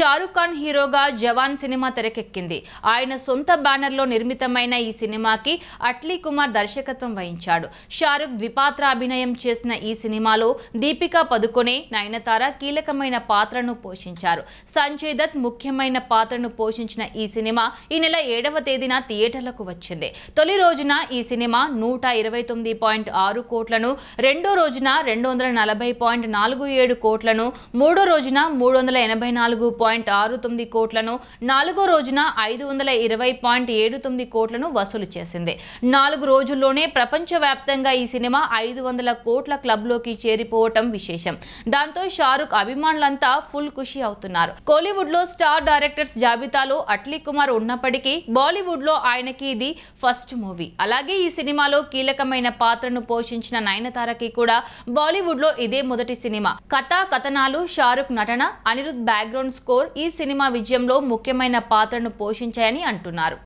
షారుఖ్ ఖాన్ హీరోగా జవాన్ సినిమా తెరకెక్కింది ఆయన సొంత బ్యానర్లో నిర్మితమైన ఈ సినిమాకి అట్లీ కుమార్ దర్శకత్వం వహించాడు షారుఖ్ ద్విపాత్ర అభినయం చేసిన ఈ సినిమాలో దీపికా పదుకొనే నయనతార కీలకమైన పాత్రను పోషించారు సంజయ్ దత్ ముఖ్యమైన పాత్రను పోషించిన ఈ సినిమా ఈ నెల ఏడవ తేదీన థియేటర్లకు వచ్చింది తొలి రోజున ఈ సినిమా నూట ఇరవై తొమ్మిది పాయింట్ ఆరు కోట్లను రెండో రోజున రెండు వందల నలభై పాయింట్ నాలుగు ఏడు కోట్లను మూడో రోజున మూడు వందల ఎనభై నాలుగు పాయింట్ పాయింట్ ఆరు తొమ్మిది కోట్లను నాలుగో రోజున ఐదు వందల ఇరవై పాయింట్ ఏడు తొమ్మిది కోట్లను వసూలు చేసింది నాలుగు రోజుల్లోనే ప్రపంచవ్యాప్తంగా ఈ సినిమా ఐదు వందల కోట్ల క్లబ్లోకి చేరిపోవటం విశేషం దాంతో షారుఖ్ అభిమానులంతా ఫుల్ ఖుషి అవుతున్నారు కోలీవుడ్ లో స్టార్ డైరెక్టర్స్ జాబితాలో అట్లీ కుమార్ ఉన్నప్పటికీ బాలీవుడ్ లో ఆయనకి ఇది ఫస్ట్ మూవీ అలాగే ఈ సినిమాలో కీలకమైన పాత్రను పోషించిన నయనతారకి కూడా బాలీవుడ్ లో ఇదే మొదటి సినిమా కథా కథనాలు షారుఖ్ నటన అనిరుద్ బ్యాక్గ్రౌండ్ స్కోర్ ఈ సినిమా విజయంలో ముఖ్యమైన పాత్రను పోషించాయని అంటున్నారు